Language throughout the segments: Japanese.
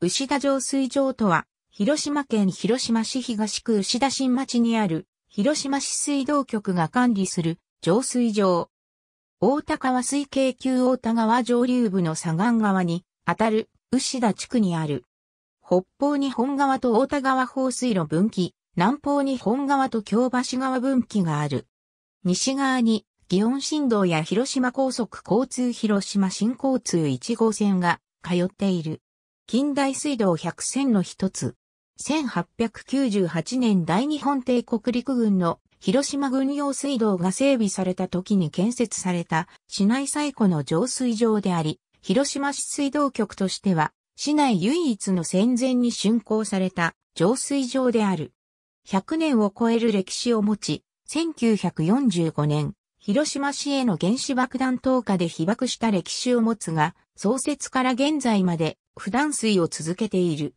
牛田浄水場とは、広島県広島市東区牛田新町にある、広島市水道局が管理する浄水場。大田川水系級大田川上流部の左岸側に、あたる牛田地区にある。北方に本川と大田川放水路分岐、南方に本川と京橋川分岐がある。西側に、祇園新道や広島高速交通広島新交通1号線が通っている。近代水道100選の一つ。1898年大日本帝国陸軍の広島軍用水道が整備された時に建設された市内最古の浄水場であり、広島市水道局としては市内唯一の戦前に竣工された浄水場である。100年を超える歴史を持ち、1945年、広島市への原子爆弾投下で被爆した歴史を持つが、創設から現在まで普段水を続けている。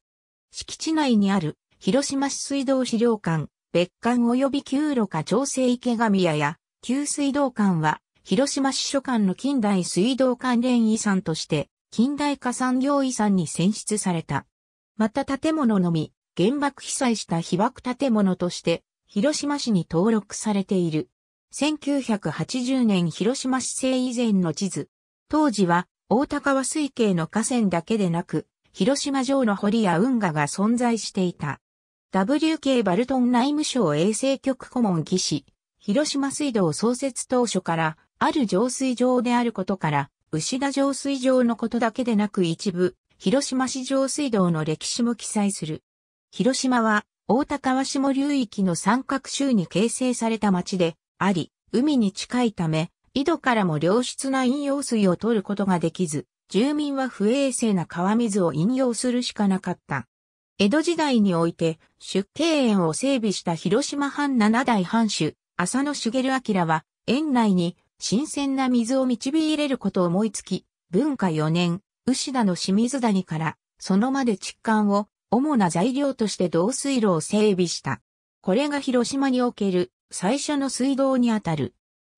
敷地内にある広島市水道資料館、別館及び旧路下調整池上屋や旧水道館は広島市所管の近代水道関連遺産として近代化産業遺産に選出された。また建物のみ原爆被災した被爆建物として広島市に登録されている。1980年広島市政以前の地図。当時は大高は水系の河川だけでなく、広島城の堀や運河が存在していた。WK バルトン内務省衛生局顧問技師、広島水道創設当初から、ある浄水場であることから、牛田浄水場のことだけでなく一部、広島市浄水道の歴史も記載する。広島は、大高は下流域の三角州に形成された町で、あり、海に近いため、井戸からも良質な飲用水を取ることができず、住民は不衛生な川水を飲用するしかなかった。江戸時代において、出景園を整備した広島藩七代藩主、浅野茂明は、園内に新鮮な水を導入れることを思いつき、文化4年、牛田の清水谷から、そのまで畜管を、主な材料として導水路を整備した。これが広島における最初の水道にあたる。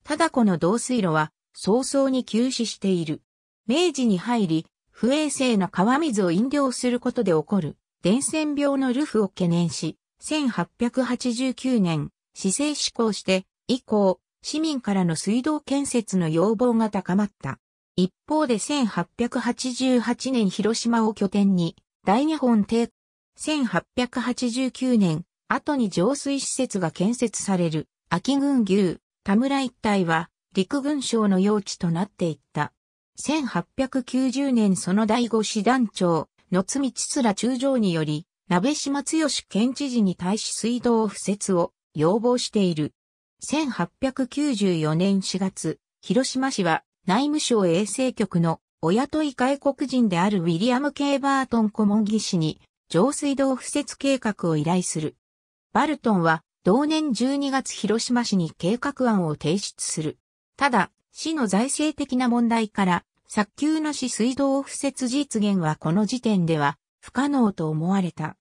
ただこの導水路は早々に休止している。明治に入り、不衛生な川水を飲料することで起こる伝染病のルフを懸念し、1889年、市政施行して以降、市民からの水道建設の要望が高まった。一方で1888年広島を拠点に、大日本帝国、1889年、後に浄水施設が建設される、秋郡牛、田村一帯は陸軍省の用地となっていった。1890年その第五師団長、野津道ら中将により、鍋島剛県知事に対し水道敷設を要望している。1894年4月、広島市は内務省衛生局のお雇い外国人であるウィリアム・ケイバートン顧問技師に上水道敷設計画を依頼する。バルトンは同年12月広島市に計画案を提出する。ただ、市の財政的な問題から、早急な市水道敷設実現はこの時点では不可能と思われた。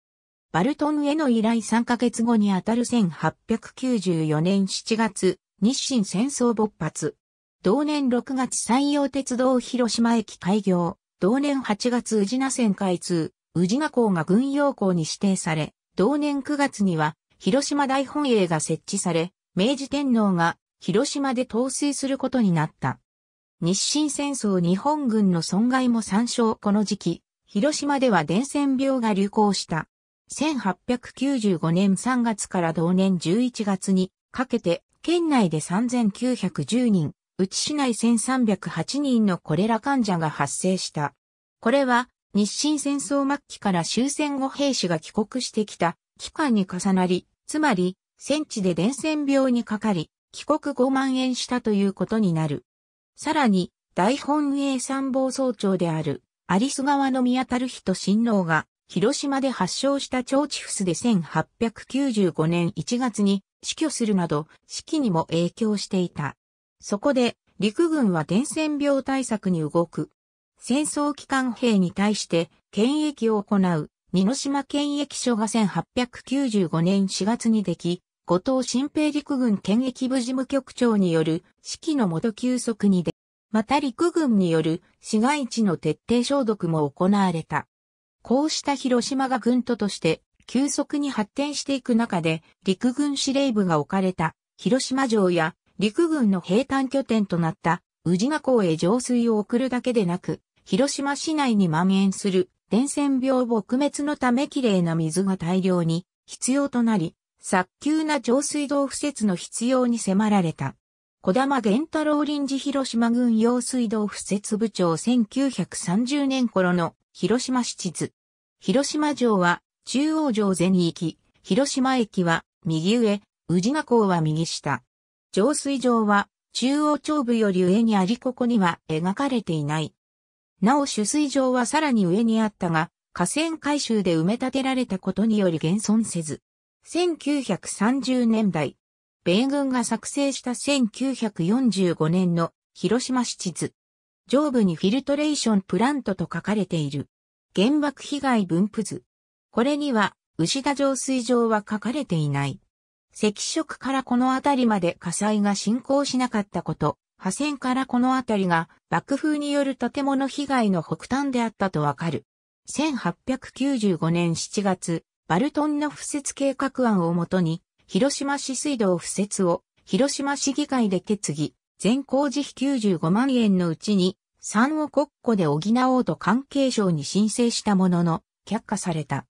バルトンへの依頼3ヶ月後にあたる1894年7月、日清戦争勃発。同年6月山陽鉄道広島駅開業。同年8月宇品線開通。宇品港が軍用港に指定され、同年9月には広島大本営が設置され、明治天皇が広島で統制することになった。日清戦争日本軍の損害も参照この時期、広島では伝染病が流行した。1895年3月から同年11月にかけて、県内で3910人、内市内1308人のコレラ患者が発生した。これは、日清戦争末期から終戦後兵士が帰国してきた期間に重なり、つまり、戦地で伝染病にかかり、帰国5万円したということになる。さらに、大本営参謀総長である、アリス川の宮る人親王が、広島で発症した腸チフスで1895年1月に死去するなど、死期にも影響していた。そこで、陸軍は伝染病対策に動く。戦争機関兵に対して、検疫を行う。二島県役所が1895年4月にでき、後藤新平陸軍県役部事務局長による指揮の元休息にで、また陸軍による市街地の徹底消毒も行われた。こうした広島が軍都として急速に発展していく中で陸軍司令部が置かれた広島城や陸軍の兵站拠点となった宇治河港へ浄水を送るだけでなく広島市内に蔓延する伝染病撲滅のため綺麗な水が大量に必要となり、早急な浄水道敷設の必要に迫られた。小玉玄太郎臨時広島軍用水道敷設部長1930年頃の広島市地図。広島城は中央城全域、広島駅は右上、宇治河港は右下。浄水城は中央町部より上にありここには描かれていない。なお取水場はさらに上にあったが、河川改修で埋め立てられたことにより現存せず、1930年代、米軍が作成した1945年の広島市地図。上部にフィルトレーションプラントと書かれている。原爆被害分布図。これには、牛田浄水場は書かれていない。赤色からこの辺りまで火災が進行しなかったこと、破線からこの辺りが爆風による建物被害の北端であったとわかる。1895年7月、バルトンの敷設計画案をもとに、広島市水道敷設を広島市議会で決議、全工事費95万円のうちに3を国庫で補おうと関係省に申請したものの、却下された。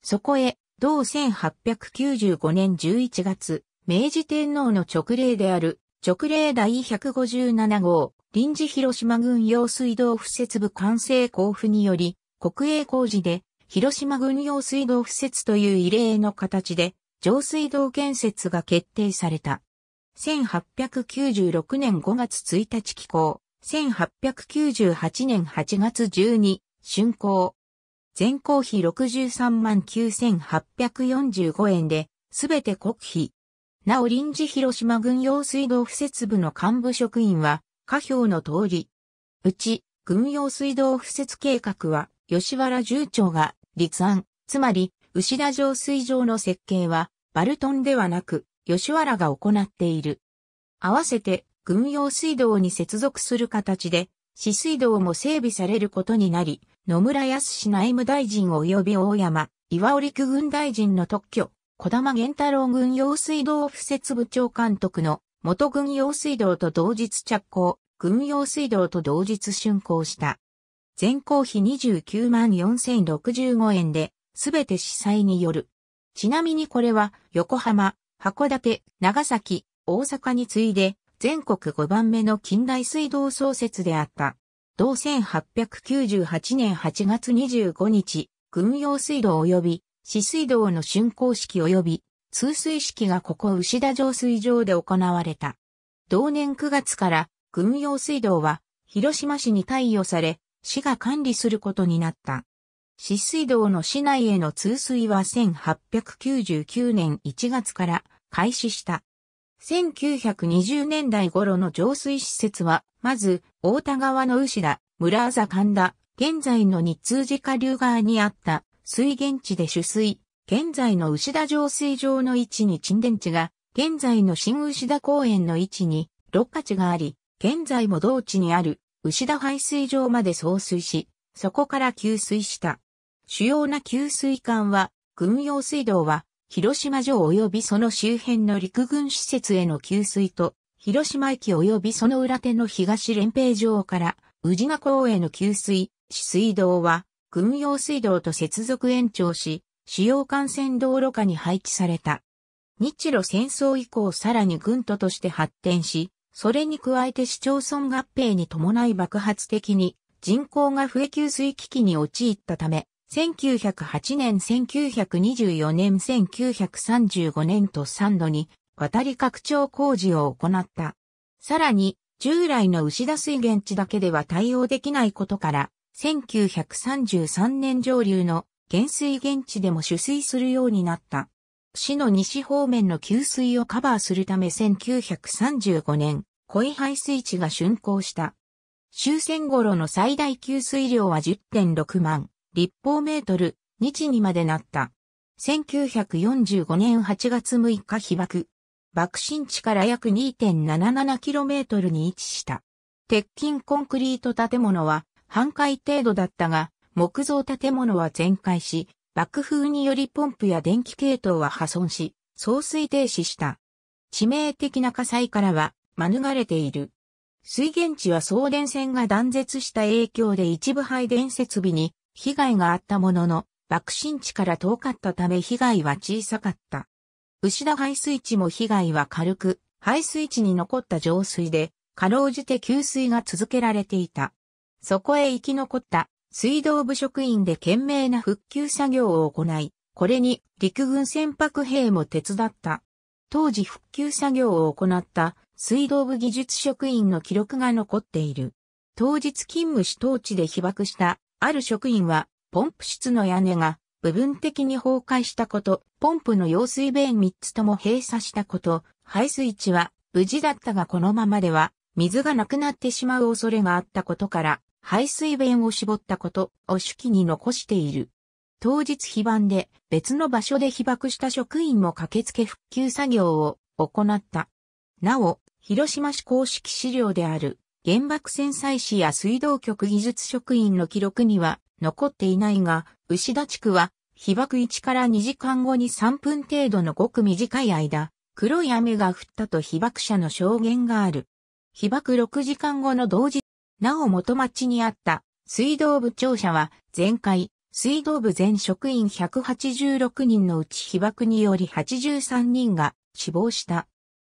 そこへ、同1895年11月、明治天皇の勅令である直令第157号、臨時広島軍用水道敷設部完成交付により、国営工事で、広島軍用水道敷設という異例の形で、上水道建設が決定された。1896年5月1日起工、1898年8月12、竣工。全工費63万9845円で、すべて国費、なお臨時広島軍用水道敷設部の幹部職員は、下表の通り。うち、軍用水道敷設計画は、吉原重長が立案、つまり、牛田城水場の設計は、バルトンではなく、吉原が行っている。合わせて、軍用水道に接続する形で、市水道も整備されることになり、野村康内務大臣及び大山、岩織区軍大臣の特許、小玉玄太郎軍用水道敷設部長監督の元軍用水道と同日着工、軍用水道と同日竣工した。全工費29万4065円で、すべて司祭による。ちなみにこれは、横浜、函館、長崎、大阪に次いで、全国5番目の近代水道創設であった。同1898年8月25日、軍用水道及び死水道の竣工式及び通水式がここ牛田浄水場で行われた。同年9月から軍用水道は広島市に貸与され、市が管理することになった。市水道の市内への通水は1899年1月から開始した。1920年代頃の浄水施設は、まず、大田川の牛田、村朝神田、現在の日通寺下流側にあった水源地で取水、現在の牛田浄水場の位置に沈殿地が、現在の新牛田公園の位置に、六価地があり、現在も同地にある牛田排水場まで送水し、そこから給水した。主要な給水管は、軍用水道は、広島城及びその周辺の陸軍施設への給水と、広島駅及びその裏手の東連平城から、宇品港への給水、水道は、軍用水道と接続延長し、主要幹線道路下に配置された。日露戦争以降さらに軍都として発展し、それに加えて市町村合併に伴い爆発的に人口が増え給水危機に陥ったため、1908年、1924年、1935年と3度に渡り拡張工事を行った。さらに、従来の牛田水源地だけでは対応できないことから、1933年上流の減水現地でも取水するようになった。市の西方面の給水をカバーするため1935年、恋排水池が竣工した。終戦頃の最大給水量は10.6万立方メートル日にまでなった。1945年8月6日被爆。爆心地から約 2.77km に位置した。鉄筋コンクリート建物は半壊程度だったが、木造建物は全壊し、爆風によりポンプや電気系統は破損し、送水停止した。致命的な火災からは免れている。水源地は送電線が断絶した影響で一部配電設備に被害があったものの、爆心地から遠かったため被害は小さかった。牛田排水地も被害は軽く、排水地に残った浄水で、かろうじて給水が続けられていた。そこへ生き残った水道部職員で懸命な復旧作業を行い、これに陸軍船舶兵も手伝った。当時復旧作業を行った水道部技術職員の記録が残っている。当日勤務し当地で被爆したある職員はポンプ室の屋根が部分的に崩壊したこと、ポンプの用水弁3つとも閉鎖したこと、排水池は無事だったがこのままでは水がなくなってしまう恐れがあったことから排水弁を絞ったことを手記に残している。当日非番で別の場所で被爆した職員も駆けつけ復旧作業を行った。なお、広島市公式資料である原爆戦災士や水道局技術職員の記録には残っていないが、牛田地区は被爆1から2時間後に3分程度のごく短い間、黒い雨が降ったと被爆者の証言がある。被爆6時間後の同時なお元町にあった水道部庁舎は全回、水道部全職員186人のうち被爆により83人が死亡した。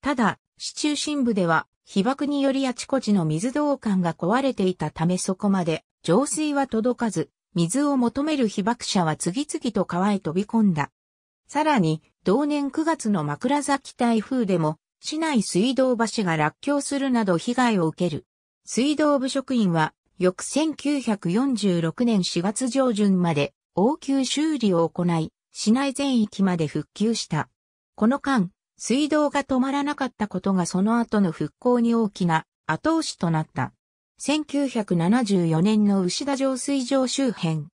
ただ、市中心部では被爆によりあちこちの水道管が壊れていたためそこまで浄水は届かず、水を求める被爆者は次々と川へ飛び込んだ。さらに、同年9月の枕崎台風でも、市内水道橋が落橋するなど被害を受ける。水道部職員は、翌1946年4月上旬まで応急修理を行い、市内全域まで復旧した。この間、水道が止まらなかったことがその後の復興に大きな後押しとなった。1974年の牛田浄水場周辺。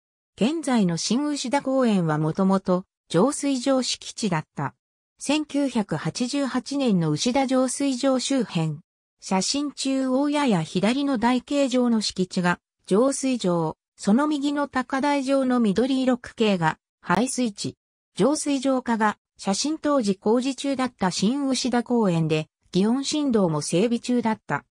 現在の新牛田公園はもともと浄水場敷地だった。1988年の牛田浄水場周辺。写真中央やや左の台形状の敷地が浄水場、その右の高台状の緑色区形が排水地。浄水場化が写真当時工事中だった新牛田公園で、祇園振動も整備中だった。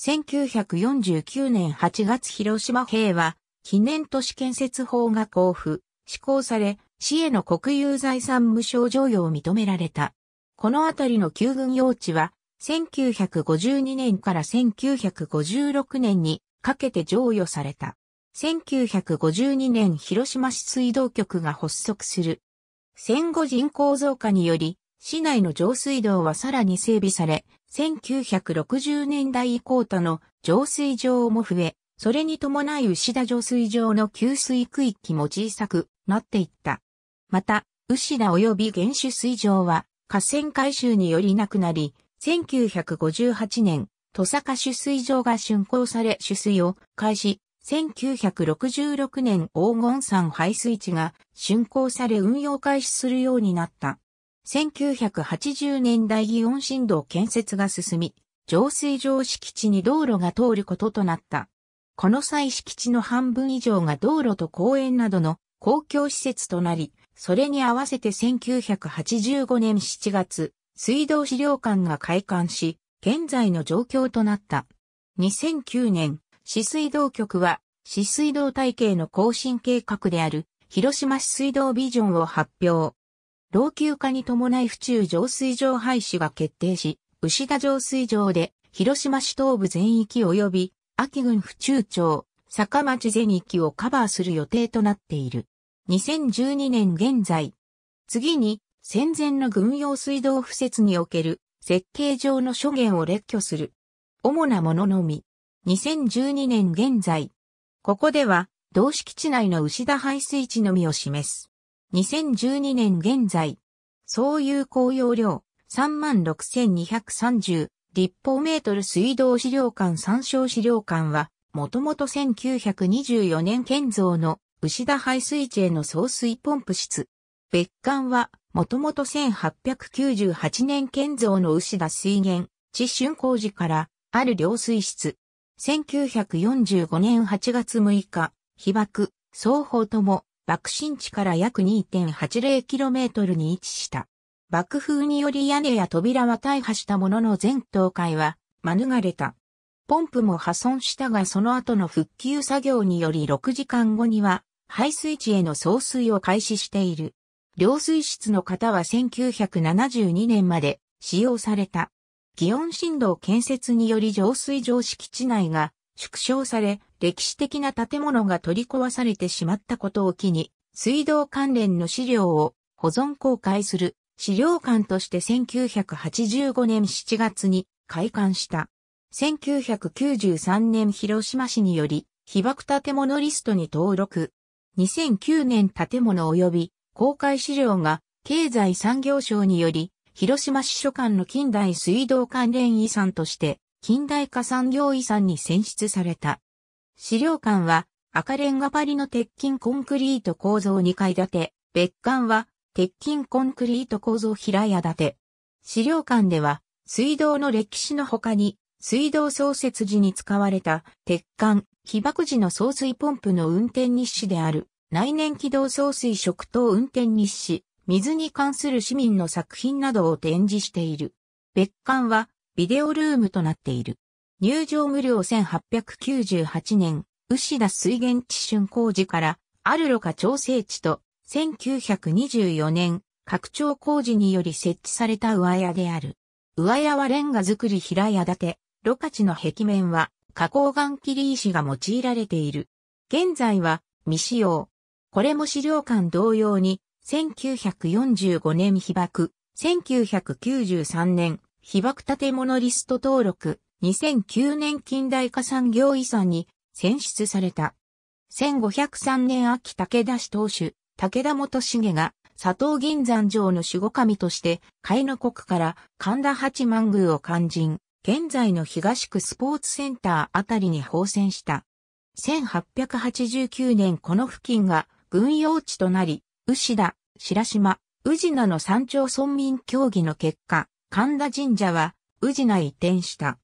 1949年8月広島平和記念都市建設法が交付、施行され、市への国有財産無償譲与を認められた。この辺りの旧軍用地は1952年から1956年にかけて譲与された。1952年広島市水道局が発足する。戦後人口増加により、市内の上水道はさらに整備され、1960年代以降との上水場も増え、それに伴い牛田上水場の給水区域も小さくなっていった。また、牛田及び原種水場は河川改修によりなくなり、1958年、戸坂取水場が竣工され取水を開始、1966年黄金山排水地が竣工され運用開始するようになった。1980年代祇園振動建設が進み、浄水場敷地に道路が通ることとなった。この際敷地の半分以上が道路と公園などの公共施設となり、それに合わせて1985年7月、水道資料館が開館し、現在の状況となった。2009年、市水道局は、市水道体系の更新計画である、広島市水道ビジョンを発表。老朽化に伴い府中浄水場廃止が決定し、牛田浄水場で、広島市東部全域及び、秋郡府中町、坂町全域をカバーする予定となっている。2012年現在。次に、戦前の軍用水道敷設における設計上の諸言を列挙する。主なもののみ。2012年現在。ここでは、同敷地内の牛田排水地のみを示す。2012年現在。総有効容量36,230立方メートル水道資料館参照資料館は、もともと1924年建造の牛田排水地への送水ポンプ室。別館はもともと1898年建造の牛田水源、地春工事からある量水室。1945年8月6日、被爆、双方とも爆心地から約 2.80km に位置した。爆風により屋根や扉は大破したものの全倒壊は免れた。ポンプも破損したがその後の復旧作業により6時間後には排水池への送水を開始している。涼水室の型は1972年まで使用された。祇園新道建設により浄水場敷地内が縮小され、歴史的な建物が取り壊されてしまったことを機に、水道関連の資料を保存公開する資料館として1985年7月に開館した。1993年広島市により被爆建物リストに登録。2009年建物及び公開資料が経済産業省により、広島市所管の近代水道関連遺産として、近代化産業遺産に選出された。資料館は赤レンガ張りの鉄筋コンクリート構造2階建て、別館は鉄筋コンクリート構造平屋建て。資料館では水道の歴史の他に水道創設時に使われた鉄管、被爆時の送水ポンプの運転日誌である内燃機動送水食等運転日誌、水に関する市民の作品などを展示している。別館はビデオルームとなっている。入場無料1898年、牛田水源地春工事から、あるろカ調整地と、1924年、拡張工事により設置された上屋である。上屋はレンガ造り平屋建て、ろ過地の壁面は、加工岩切り石が用いられている。現在は未使用、これも資料館同様に、1945年被爆、1993年被爆建物リスト登録、2009年近代化産業遺産に選出された。1503年秋武田氏当主、武田元重が佐藤銀山城の守護神として、海の国から神田八幡宮を肝心、現在の東区スポーツセンターあたりに放線した。1889年この付近が軍用地となり、牛田、白島、宇品の山頂村民協議の結果、神田神社は宇品移転した。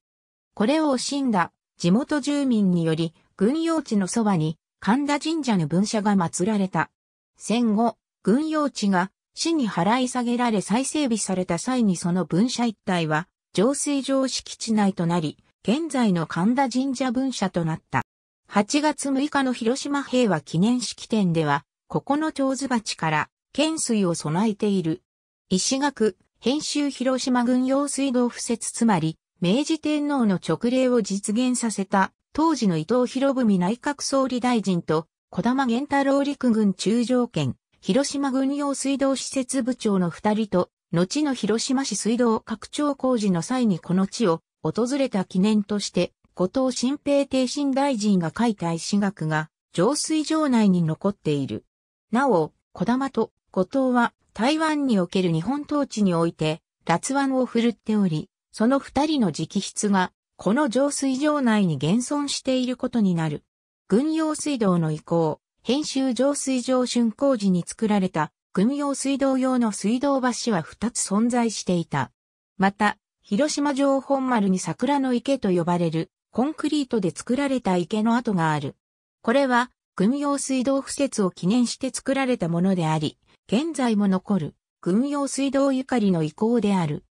これを惜しんだ地元住民により、軍用地のそばに神田神社の分社が祀られた。戦後、軍用地が市に払い下げられ再整備された際にその分社一帯は、浄水場敷地内となり、現在の神田神社分社となった。8月6日の広島平和記念式典では、ここの長寿鉢から懸垂を備えている。石垣、編集広島軍用水道敷設つまり、明治天皇の直令を実現させた、当時の伊藤博文内閣総理大臣と、小玉源太郎陸軍中将兼、広島軍用水道施設部長の二人と、後の広島市水道拡張工事の際にこの地を訪れた記念として、後藤新平帝新大臣が書いた石学が、浄水場内に残っている。なお、小玉と後藤は台湾における日本統治において、辣腕を振るっており、その二人の直筆が、この浄水場内に現存していることになる。軍用水道の移行、編集浄水場竣工時に作られた、軍用水道用の水道橋は二つ存在していた。また、広島城本丸に桜の池と呼ばれるコンクリートで作られた池の跡がある。これは、軍用水道敷設を記念して作られたものであり、現在も残る、軍用水道ゆかりの遺構である。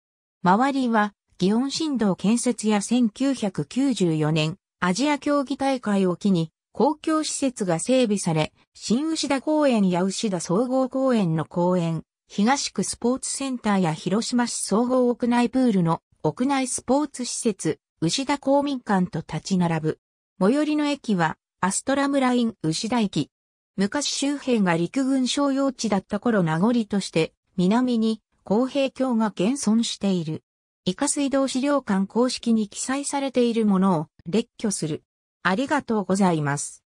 周りは、祇園新道建設や1994年、アジア競技大会を機に、公共施設が整備され、新牛田公園や牛田総合公園の公園、東区スポーツセンターや広島市総合屋内プールの屋内スポーツ施設、牛田公民館と立ち並ぶ。最寄りの駅は、アストラムライン牛田駅。昔周辺が陸軍商用地だった頃名残として、南に公平橋が現存している。イカ水道資料館公式に記載されているものを列挙する。ありがとうございます。